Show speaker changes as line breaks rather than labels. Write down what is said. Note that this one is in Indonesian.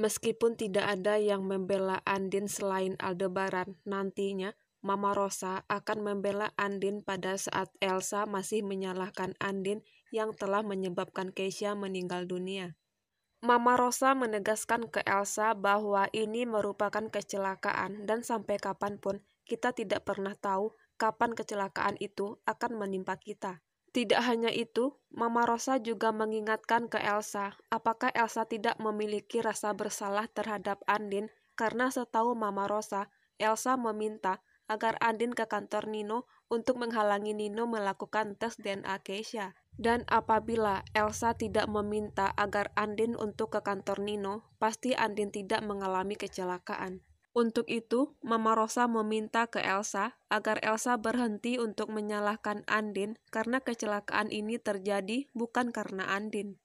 Meskipun tidak ada yang membela Andin selain Aldebaran, nantinya Mama Rosa akan membela Andin pada saat Elsa masih menyalahkan Andin yang telah menyebabkan Keisha meninggal dunia. Mama Rosa menegaskan ke Elsa bahwa ini merupakan kecelakaan dan sampai kapanpun kita tidak pernah tahu kapan kecelakaan itu akan menimpa kita. Tidak hanya itu, Mama Rosa juga mengingatkan ke Elsa, apakah Elsa tidak memiliki rasa bersalah terhadap Andin karena setahu Mama Rosa, Elsa meminta agar Andin ke kantor Nino untuk menghalangi Nino melakukan tes DNA Keisha. Dan apabila Elsa tidak meminta agar Andin untuk ke kantor Nino, pasti Andin tidak mengalami kecelakaan. Untuk itu, Mama Rosa meminta ke Elsa agar Elsa berhenti untuk menyalahkan Andin karena kecelakaan ini terjadi bukan karena Andin.